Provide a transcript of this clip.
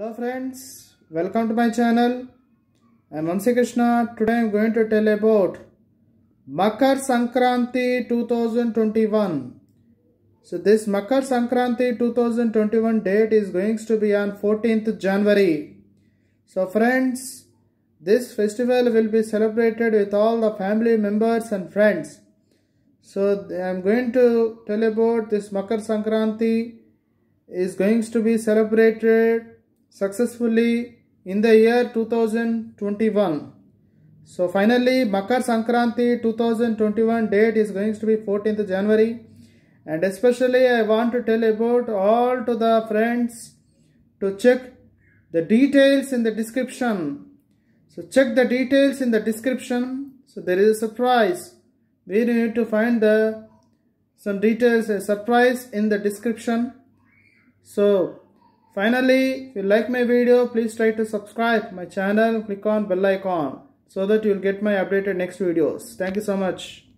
hello friends welcome to my channel i'm Vamsi Krishna today i'm going to tell about Makar Sankranti 2021 so this Makar Sankranti 2021 date is going to be on 14th January so friends this festival will be celebrated with all the family members and friends so i'm going to tell about this Makar Sankranti is going to be celebrated successfully in the year 2021. So finally Makar Sankranti 2021 date is going to be 14th January and especially I want to tell about all to the friends to check the details in the description. So check the details in the description. So there is a surprise. We need to find the some details, a surprise in the description. So Finally, if you like my video, please try to subscribe my channel, click on bell icon so that you will get my updated next videos. Thank you so much.